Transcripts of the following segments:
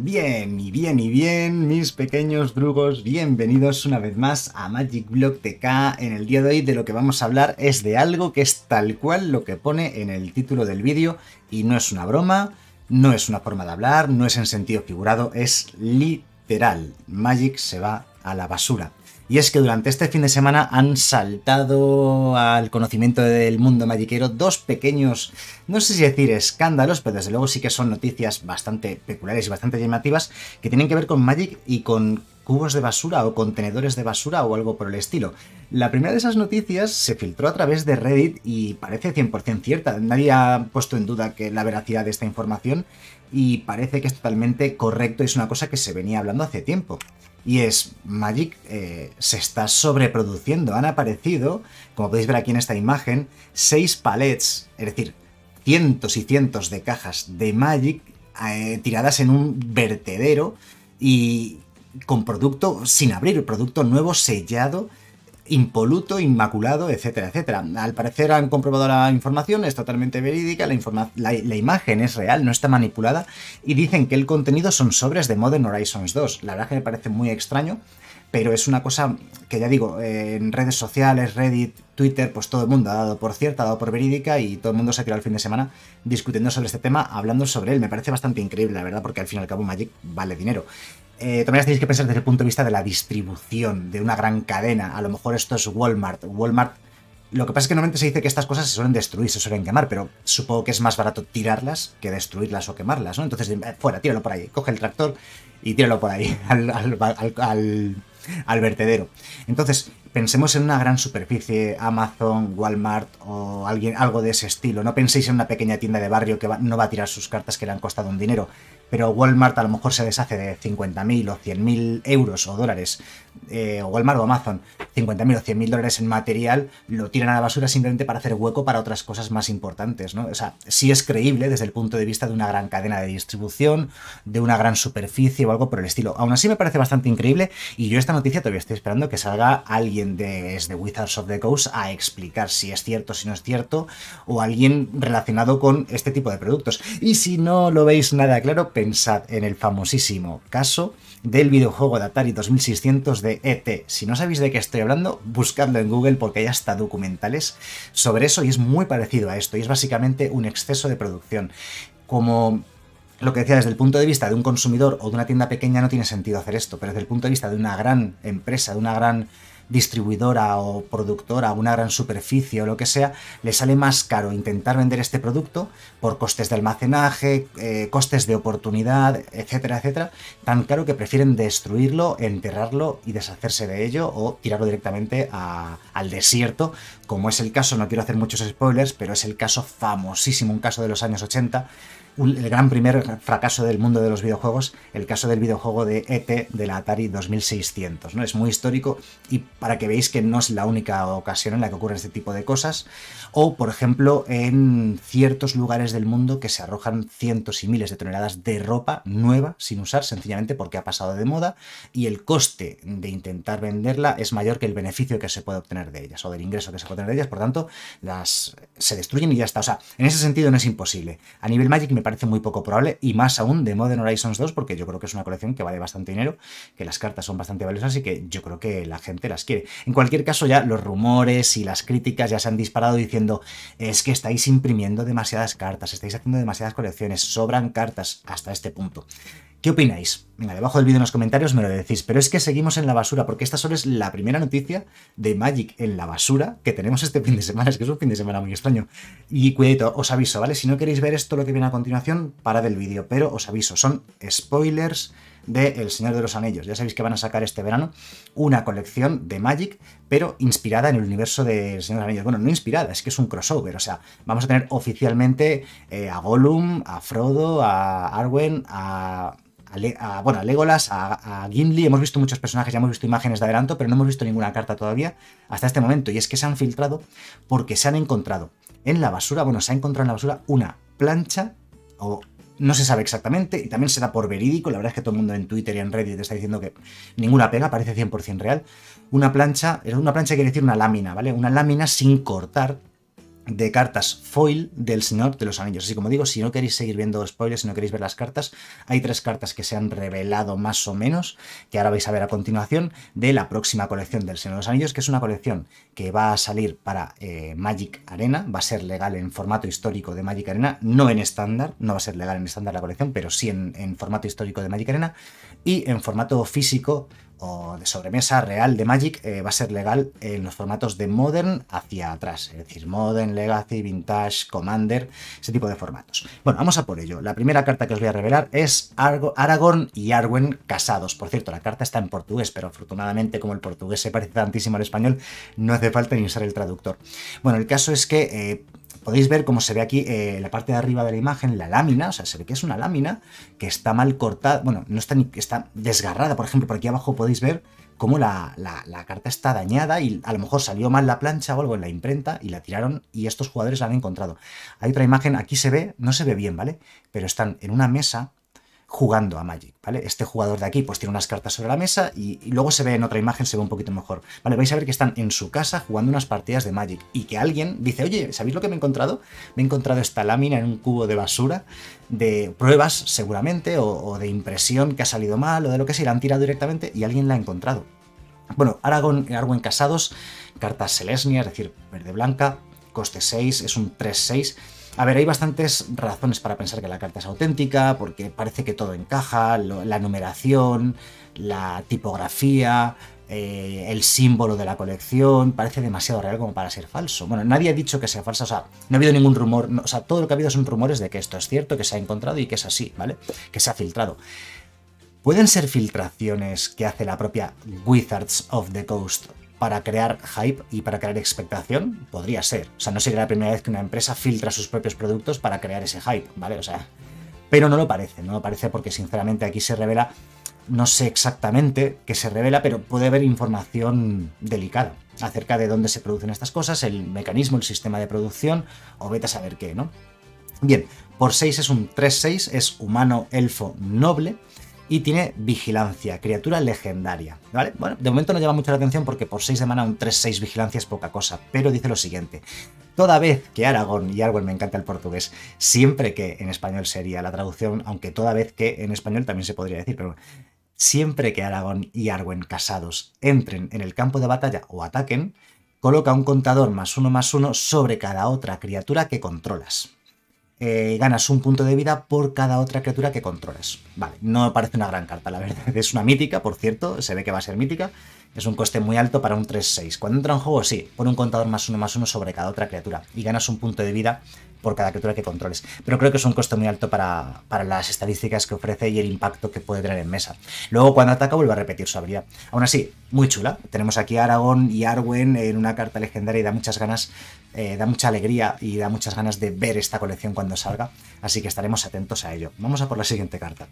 Bien, y bien, y bien, mis pequeños drugos, bienvenidos una vez más a Magic Block TK. En el día de hoy de lo que vamos a hablar es de algo que es tal cual lo que pone en el título del vídeo y no es una broma, no es una forma de hablar, no es en sentido figurado, es literal. Magic se va a la basura. Y es que durante este fin de semana han saltado al conocimiento del mundo magiquero dos pequeños, no sé si decir escándalos, pero desde luego sí que son noticias bastante peculiares y bastante llamativas que tienen que ver con Magic y con cubos de basura o contenedores de basura o algo por el estilo. La primera de esas noticias se filtró a través de Reddit y parece 100% cierta. Nadie ha puesto en duda que la veracidad de esta información y parece que es totalmente correcto y es una cosa que se venía hablando hace tiempo. Y es, Magic eh, se está sobreproduciendo. Han aparecido, como podéis ver aquí en esta imagen, seis palets, es decir, cientos y cientos de cajas de Magic eh, tiradas en un vertedero y con producto sin abrir, producto nuevo sellado impoluto, inmaculado, etcétera, etcétera. Al parecer han comprobado la información, es totalmente verídica, la, imagen es real, no está manipulada y dicen que el contenido son sobres de Modern Horizons 2. La verdad que me parece muy extraño pero es una cosa que ya digo, en redes sociales, Reddit, Twitter, pues todo el mundo ha dado por cierta, ha dado por verídica y todo el mundo se ha tirado el fin de semana discutiendo sobre este tema, hablando sobre él. Me parece bastante increíble, la verdad, porque al fin y al cabo Magic vale dinero. Eh, también tenéis que pensar desde el punto de vista de la distribución de una gran cadena. A lo mejor esto es Walmart. Walmart lo que pasa es que normalmente se dice que estas cosas se suelen destruir, se suelen quemar, pero supongo que es más barato tirarlas que destruirlas o quemarlas, ¿no? Entonces, eh, fuera, tíralo por ahí, coge el tractor y tíralo por ahí, al al vertedero. Entonces, pensemos en una gran superficie, Amazon, Walmart o alguien, algo de ese estilo. No penséis en una pequeña tienda de barrio que no va a tirar sus cartas que le han costado un dinero, pero Walmart a lo mejor se deshace de 50.000 o 100.000 euros o dólares, eh, o Walmart o Amazon, 50.000 o 100.000 dólares en material, lo tiran a la basura simplemente para hacer hueco para otras cosas más importantes. ¿no? O sea, sí es creíble desde el punto de vista de una gran cadena de distribución, de una gran superficie o algo por el estilo. Aún así me parece bastante increíble y yo esta noticia todavía estoy esperando que salga alguien de Wizards of the Coast a explicar si es cierto, si no es cierto, o alguien relacionado con este tipo de productos. Y si no lo veis nada claro, pensad en el famosísimo caso del videojuego de Atari 2600 de ET. Si no sabéis de qué estoy hablando, buscadlo en Google porque hay hasta documentales sobre eso y es muy parecido a esto y es básicamente un exceso de producción. Como lo que decía, desde el punto de vista de un consumidor o de una tienda pequeña no tiene sentido hacer esto, pero desde el punto de vista de una gran empresa, de una gran distribuidora o productora, una gran superficie o lo que sea, le sale más caro intentar vender este producto por costes de almacenaje, eh, costes de oportunidad, etcétera, etcétera, tan caro que prefieren destruirlo, enterrarlo y deshacerse de ello o tirarlo directamente al desierto, como es el caso, no quiero hacer muchos spoilers, pero es el caso famosísimo, un caso de los años 80 el gran primer fracaso del mundo de los videojuegos, el caso del videojuego de ET de la Atari 2600. ¿no? Es muy histórico y para que veáis que no es la única ocasión en la que ocurre este tipo de cosas. O, por ejemplo, en ciertos lugares del mundo que se arrojan cientos y miles de toneladas de ropa nueva sin usar, sencillamente porque ha pasado de moda y el coste de intentar venderla es mayor que el beneficio que se puede obtener de ellas o del ingreso que se puede obtener de ellas. Por tanto, las se destruyen y ya está. O sea, en ese sentido no es imposible. A nivel Magic me parece muy poco probable, y más aún de Modern Horizons 2, porque yo creo que es una colección que vale bastante dinero, que las cartas son bastante valiosas y que yo creo que la gente las quiere. En cualquier caso, ya los rumores y las críticas ya se han disparado diciendo es que estáis imprimiendo demasiadas cartas, estáis haciendo demasiadas colecciones, sobran cartas hasta este punto. ¿Qué opináis? Venga, debajo del vídeo en los comentarios me lo decís, pero es que seguimos en la basura, porque esta solo es la primera noticia de Magic en la basura que tenemos este fin de semana, es que es un fin de semana muy extraño. Y cuidado, os aviso, ¿vale? Si no queréis ver esto lo que viene a continuación, parad el vídeo, pero os aviso, son spoilers, de El Señor de los Anillos. Ya sabéis que van a sacar este verano una colección de Magic, pero inspirada en el universo de Señor de los Anillos. Bueno, no inspirada, es que es un crossover, o sea, vamos a tener oficialmente eh, a Gollum, a Frodo, a Arwen, a a, bueno, a Legolas, a, a, Gimli, hemos visto muchos personajes, ya hemos visto imágenes de adelanto, pero no hemos visto ninguna carta todavía hasta este momento. Y es que se han filtrado porque se han encontrado en la basura, bueno, se ha encontrado en la basura una plancha o no se sabe exactamente y también se da por verídico. La verdad es que todo el mundo en Twitter y en Reddit está diciendo que ninguna pega, parece 100% real. Una plancha, una plancha quiere decir una lámina, ¿vale? Una lámina sin cortar de cartas foil del Señor de los Anillos. Así como digo, si no queréis seguir viendo spoilers, si no queréis ver las cartas, hay tres cartas que se han revelado más o menos, que ahora vais a ver a continuación, de la próxima colección del Señor de los Anillos, que es una colección que va a salir para eh, Magic Arena, va a ser legal en formato histórico de Magic Arena, no en estándar, no va a ser legal en estándar la colección, pero sí en, en formato histórico de Magic Arena y en formato físico o de sobremesa real de Magic eh, va a ser legal en los formatos de Modern hacia atrás, es decir, Modern, Legacy, Vintage, Commander, ese tipo de formatos. Bueno, vamos a por ello. La primera carta que os voy a revelar es Aragorn y Arwen casados. Por cierto, la carta está en portugués, pero afortunadamente como el portugués se parece tantísimo al español, no hace falta ni usar el traductor. Bueno, el caso es que... Eh, podéis ver cómo se ve aquí eh, la parte de arriba de la imagen, la lámina, o sea, se ve que es una lámina que está mal cortada, bueno, no está ni, está desgarrada, por ejemplo, por aquí abajo podéis ver cómo la, la, carta está dañada y a lo mejor salió mal la plancha o algo en la imprenta y la tiraron y estos jugadores la han encontrado. Hay otra imagen, aquí se ve, no se ve bien, ¿vale? Pero están en una mesa jugando a Magic, ¿vale? Este jugador de aquí pues tiene unas cartas sobre la mesa y, luego se ve en otra imagen, se ve un poquito mejor, ¿vale? Vais a ver que están en su casa jugando unas partidas de Magic y que alguien dice, oye, ¿sabéis lo que me he encontrado? Me he encontrado esta lámina en un cubo de basura de pruebas seguramente o, de impresión que ha salido mal o de lo que sea, la han tirado directamente y alguien la ha encontrado. Bueno, Aragón, Arwen Casados, cartas Celestia, es decir, verde-blanca, coste 6, es un 3-6 a ver, hay bastantes razones para pensar que la carta es auténtica, porque parece que todo encaja, la numeración, la tipografía, eh, el símbolo de la colección, parece demasiado real como para ser falso. Bueno, nadie ha dicho que sea falsa, o sea, no ha habido ningún rumor, o sea, todo lo que ha habido son rumores de que esto es cierto, que se ha encontrado y que es así, ¿vale? Que se ha filtrado. ¿Pueden ser filtraciones que hace la propia Wizards of the Coast para crear hype y para crear expectación? Podría ser. O sea, no sería la primera vez que una empresa filtra sus propios productos para crear ese hype, ¿vale? O sea, pero no lo parece, no lo parece porque sinceramente aquí se revela, no sé exactamente qué se revela, pero puede haber información delicada acerca de dónde se producen estas cosas, el mecanismo, el sistema de producción, o vete a saber qué, ¿no? Bien, por 6 es un 3-6, es humano, elfo, noble y tiene vigilancia, criatura legendaria. ¿Vale? Bueno, de momento no llama mucho la atención porque por 6 de mana un 3-6 vigilancia es poca cosa, pero dice lo siguiente. Toda vez que Aragón, y Arwen, me encanta el portugués, siempre que en español sería la traducción, aunque toda vez que en español también se podría decir, pero siempre que Aragón y Arwen casados entren en el campo de batalla o ataquen, coloca un contador más uno más uno sobre cada otra criatura que controlas. Eh, ganas un punto de vida por cada otra criatura que controlas. Vale, no parece una gran carta, la verdad. Es una mítica, por cierto, se ve que va a ser mítica. Es un coste muy alto para un 3-6. Cuando entra en juego, sí, pone un contador más uno más uno sobre cada otra criatura y ganas un punto de vida por cada criatura que controles. Pero creo que es un coste muy alto para, para las estadísticas que ofrece y el impacto que puede tener en mesa. Luego, cuando ataca, vuelve a repetir su habilidad. Aún así, muy chula. Tenemos aquí a Aragorn y Arwen en una carta legendaria y da muchas ganas, eh, da mucha alegría y da muchas ganas de ver esta colección cuando salga. Así que estaremos atentos a ello. Vamos a por la siguiente carta.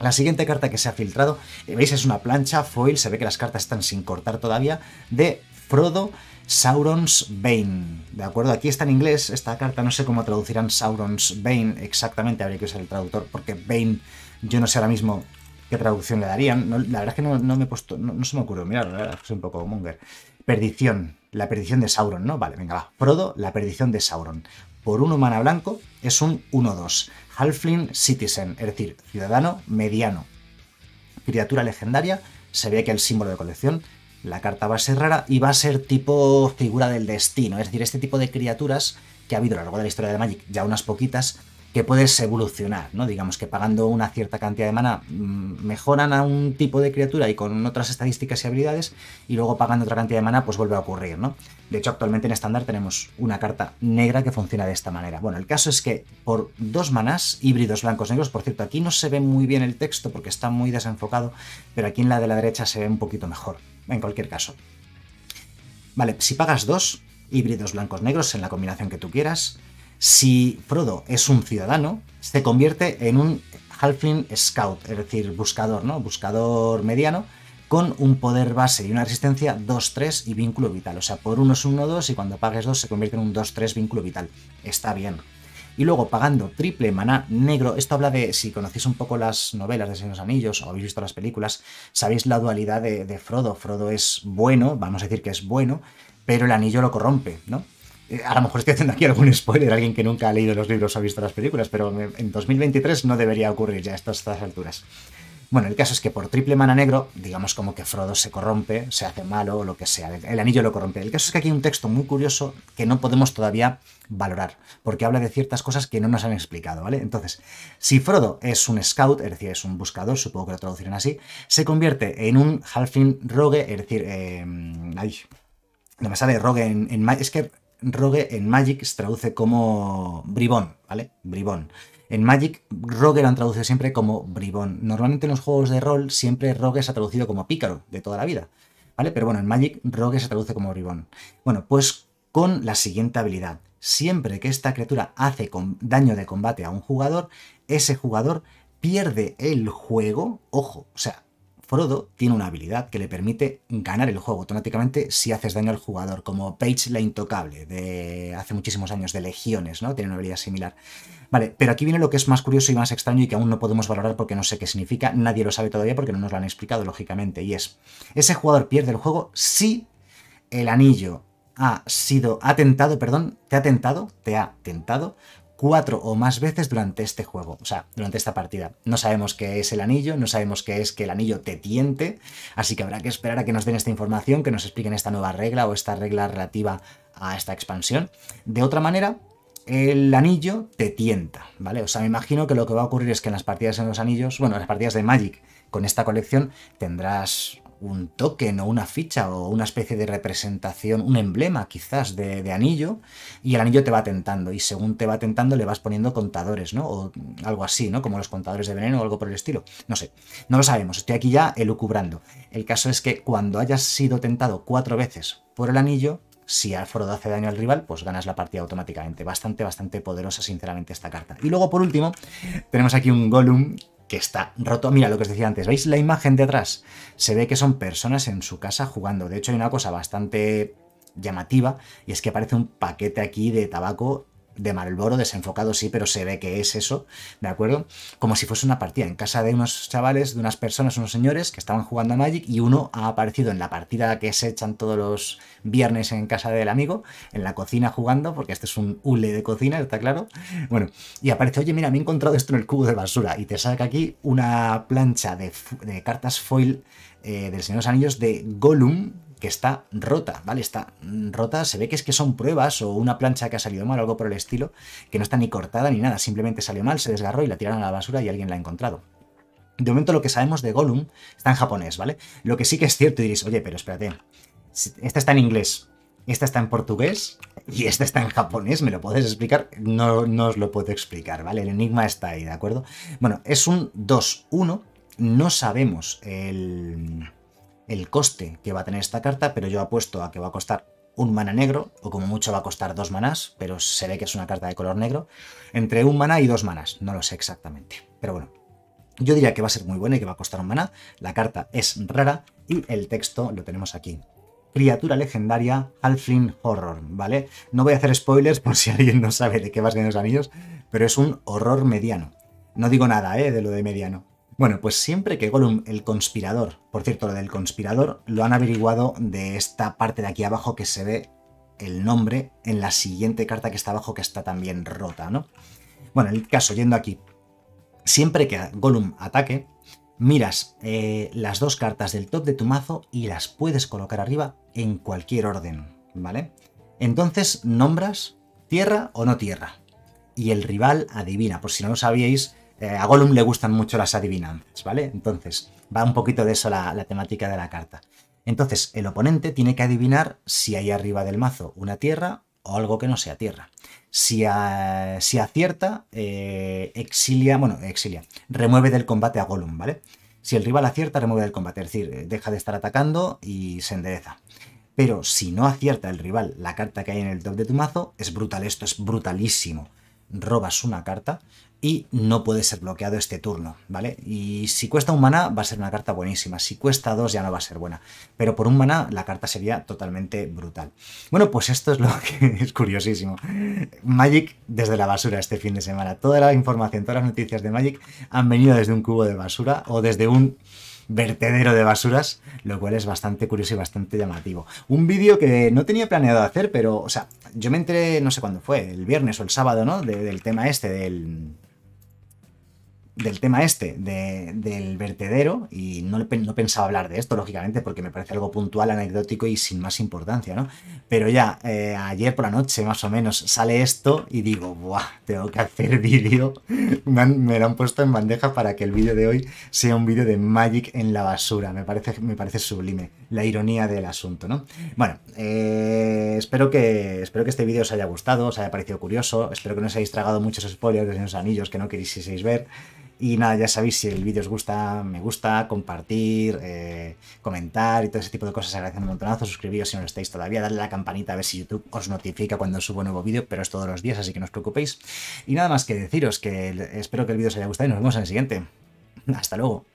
La siguiente carta que se ha filtrado, eh, veis, es una plancha foil, se ve que las cartas están sin cortar todavía, de Frodo Sauron's Bane. De acuerdo, aquí está en inglés esta carta, no sé cómo traducirán Sauron's Bane exactamente, habría que usar el traductor, porque Bane yo no sé ahora mismo qué traducción le darían. la verdad es que no, me he puesto, no, se me ocurrió mirar, es soy un poco monger. Perdición, la perdición de Sauron, ¿no? Vale, venga, va. Frodo, la perdición de Sauron. Por un humana blanco es un 1-2. Halfling Citizen, es decir, ciudadano mediano. Criatura legendaria, se ve que el símbolo de colección, la carta va a ser rara y va a ser tipo figura del destino. Es decir, este tipo de criaturas que ha habido a lo largo de la historia de Magic, ya unas poquitas, que puedes evolucionar, ¿no? Digamos que pagando una cierta cantidad de mana mm, mejoran a un tipo de criatura y con otras estadísticas y habilidades, y luego pagando otra cantidad de mana, pues vuelve a ocurrir, ¿no? De hecho, actualmente en estándar tenemos una carta negra que funciona de esta manera. Bueno, el caso es que por dos manas, híbridos blancos negros, por cierto, aquí no se ve muy bien el texto porque está muy desenfocado, pero aquí en la de la derecha se ve un poquito mejor, en cualquier caso. Vale, si pagas dos híbridos blancos negros en la combinación que tú quieras, si Frodo es un ciudadano, se convierte en un Halfling Scout, es decir, buscador, ¿no? Buscador mediano, con un poder base y una resistencia 2-3 y vínculo vital. O sea, por 1 es 1-2 y cuando pagues 2 se convierte en un 2-3 vínculo vital. Está bien. Y luego pagando triple maná negro, esto habla de, si conocéis un poco las novelas de Señor Anillos o habéis visto las películas, sabéis la dualidad de Frodo. Frodo es bueno, vamos a decir que es bueno, pero el anillo lo corrompe, ¿no? Eh, a lo mejor estoy haciendo aquí algún spoiler, alguien que nunca ha leído los libros o ha visto las películas, pero en 2023 no debería ocurrir ya a estas, alturas. Bueno, el caso es que por triple mana negro, digamos como que Frodo se corrompe, se hace malo o lo que sea, el anillo lo corrompe. El caso es que aquí hay un texto muy curioso que no podemos todavía valorar, porque habla de ciertas cosas que no nos han explicado, ¿vale? Entonces, si Frodo es un scout, es decir, es un buscador, supongo que lo traducirán así, se convierte en un halfling rogue, es decir, eh, ay, no me sale rogue en es que Rogue en Magic se traduce como bribón, ¿vale? Bribón. En Magic, Rogue lo han traducido siempre como bribón. Normalmente en los juegos de rol siempre Rogue se ha traducido como pícaro de toda la vida, ¿vale? Pero bueno, en Magic, Rogue se traduce como bribón. Bueno, pues con la siguiente habilidad. Siempre que esta criatura hace daño de combate a un jugador, ese jugador pierde el juego, ojo, o sea, Frodo tiene una habilidad que le permite ganar el juego automáticamente si haces daño al jugador, como Page la Intocable de hace muchísimos años, de Legiones, ¿no? Tiene una habilidad similar. Vale, pero aquí viene lo que es más curioso y más extraño y que aún no podemos valorar porque no sé qué significa, nadie lo sabe todavía porque no nos lo han explicado, lógicamente, y es, ese jugador pierde el juego si el anillo ha sido atentado, perdón, te ha tentado, te ha tentado cuatro o más veces durante este juego, o sea, durante esta partida. No sabemos qué es el anillo, no sabemos qué es que el anillo te tiente, así que habrá que esperar a que nos den esta información, que nos expliquen esta nueva regla o esta regla relativa a esta expansión. De otra manera, el anillo te tienta, ¿vale? O sea, me imagino que lo que va a ocurrir es que en las partidas en los anillos, bueno, en las partidas de Magic con esta colección tendrás un token o una ficha o una especie de representación, un emblema quizás de, anillo, y el anillo te va tentando, y según te va tentando le vas poniendo contadores, ¿no? O algo así, ¿no? Como los contadores de veneno o algo por el estilo. No sé, no lo sabemos, estoy aquí ya elucubrando. El caso es que cuando hayas sido tentado cuatro veces por el anillo, si Alfredo hace daño al rival, pues ganas la partida automáticamente. Bastante, bastante poderosa, sinceramente, esta carta. Y luego, por último, tenemos aquí un Gollum que está roto. Mira lo que os decía antes, ¿veis la imagen detrás? Se ve que son personas en su casa jugando. De hecho, hay una cosa bastante llamativa y es que aparece un paquete aquí de tabaco de Marlboro desenfocado, sí, pero se ve que es eso, ¿de acuerdo? Como si fuese una partida en casa de unos chavales, de unas personas, unos señores que estaban jugando a Magic y uno ha aparecido en la partida que se echan todos los viernes en casa del amigo, en la cocina jugando, porque este es un hule de cocina, ¿está claro? Bueno, y aparece, oye, mira, me he encontrado esto en el cubo de basura y te saca aquí una plancha de, cartas foil eh, del Señor de los Anillos de Gollum, que está rota, ¿vale? Está rota, se ve que es que son pruebas o una plancha que ha salido mal o algo por el estilo, que no está ni cortada ni nada, simplemente salió mal, se desgarró y la tiraron a la basura y alguien la ha encontrado. De momento lo que sabemos de Gollum está en japonés, ¿vale? Lo que sí que es cierto y diréis, oye, pero espérate, esta está en inglés, esta está en portugués y esta está en japonés, ¿me lo puedes explicar? No, no os lo puedo explicar, ¿vale? El enigma está ahí, ¿de acuerdo? Bueno, es un 2-1, no sabemos el el coste que va a tener esta carta, pero yo apuesto a que va a costar un mana negro, o como mucho va a costar dos manas, pero se ve que es una carta de color negro, entre un mana y dos manas, no lo sé exactamente, pero bueno. Yo diría que va a ser muy buena y que va a costar un mana. La carta es rara y el texto lo tenemos aquí criatura legendaria Halfling Horror, ¿vale? No voy a hacer spoilers por si alguien no sabe de qué va a los anillos, pero es un horror mediano. No digo nada, ¿eh? De lo de mediano. Bueno, pues siempre que Golum el conspirador, por cierto, lo del conspirador, lo han averiguado de esta parte de aquí abajo que se ve el nombre en la siguiente carta que está abajo que está también rota, ¿no? Bueno, el caso, yendo aquí, siempre que Golum ataque, miras eh, las dos cartas del top de tu mazo y las puedes colocar arriba en cualquier orden, ¿vale? Entonces nombras tierra o no tierra. Y el rival adivina, por si no lo sabíais, eh, a Gollum le gustan mucho las adivinanzas, ¿vale? Entonces, va un poquito de eso la, temática de la carta. Entonces, el oponente tiene que adivinar si hay arriba del mazo una tierra o algo que no sea tierra. Si, eh, si acierta, eh, exilia, bueno, exilia, remueve del combate a Golum, ¿vale? Si el rival acierta, remueve del combate, es decir, deja de estar atacando y se endereza. Pero si no acierta el rival la carta que hay en el top de tu mazo, es brutal esto, es brutalísimo. Robas una carta, y no puede ser bloqueado este turno, ¿vale? Y si cuesta un maná va a ser una carta buenísima, si cuesta dos ya no va a ser buena, pero por un mana la carta sería totalmente brutal. Bueno, pues esto es lo que es curiosísimo. Magic desde la basura este fin de semana. Toda la información, todas las noticias de Magic han venido desde un cubo de basura o desde un vertedero de basuras, lo cual es bastante curioso y bastante llamativo. Un vídeo que no tenía planeado hacer, pero, o sea, yo me entré, no sé cuándo fue, el viernes o el sábado, ¿no? del tema este, del del tema este, del vertedero, y no, no, pensaba hablar de esto, lógicamente, porque me parece algo puntual, anecdótico y sin más importancia, ¿no? Pero ya, eh, ayer por la noche, más o menos, sale esto y digo, ¡buah! Tengo que hacer vídeo. Me, lo han puesto en bandeja para que el vídeo de hoy sea un vídeo de Magic en la basura. Me parece, me parece sublime la ironía del asunto, ¿no? Bueno, eh, espero, que, espero que este vídeo os haya gustado, os haya parecido curioso, espero que no os hayáis tragado muchos spoilers de los anillos que no quisieseis ver. Y nada, ya sabéis, si el vídeo os gusta, me gusta, compartir, eh, comentar y todo ese tipo de cosas, agradeciendo un montonazo, suscribiros si no lo estáis todavía, darle a la campanita a ver si YouTube os notifica cuando subo un nuevo vídeo, pero es todos los días, así que no os preocupéis. Y nada más que deciros que espero que el vídeo os haya gustado y nos vemos en el siguiente. Hasta luego.